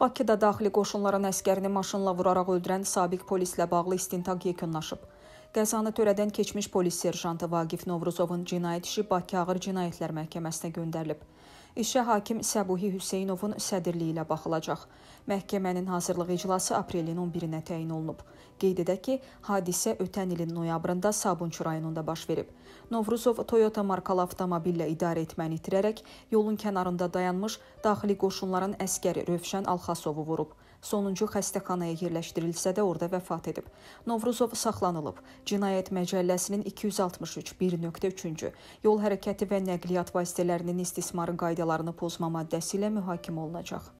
Bakıda daxili qoşunların əskərini maşınla vuraraq öldürən sabiq polislə bağlı istintaq yekunlaşıb. Qəzanı törədən keçmiş polis serjantı Vaqif Novruzovun cinayət işi Bakı Ağır Cinayətlər Məhkəməsinə göndərilib. İşə hakim Səbuhi Hüseynovun sədrliyi ilə baxılacaq. Məhkəmənin hazırlıq iclası aprelin 11-nə təyin olunub. Qeyd edək ki, hadisə ötən ilin noyabrında Sabunçu rayonunda baş verib. Novruzov Toyota markalı avtomobillə idarə etməni itirərək yolun kənarında dayanmış daxili qoşunların əskəri Rövşən Alxasovu vurub. Sonuncu xəstəxanaya yerləşdirilsə də orada vəfat edib. Novruzov saxlanılıb. Cinayət Məcəlləsinin 263 1.3-cü yol hərəkəti və nəqliyyat vasitələrinin istismarı qaydalarını pozma maddəsi ilə mühakimə olunacaq.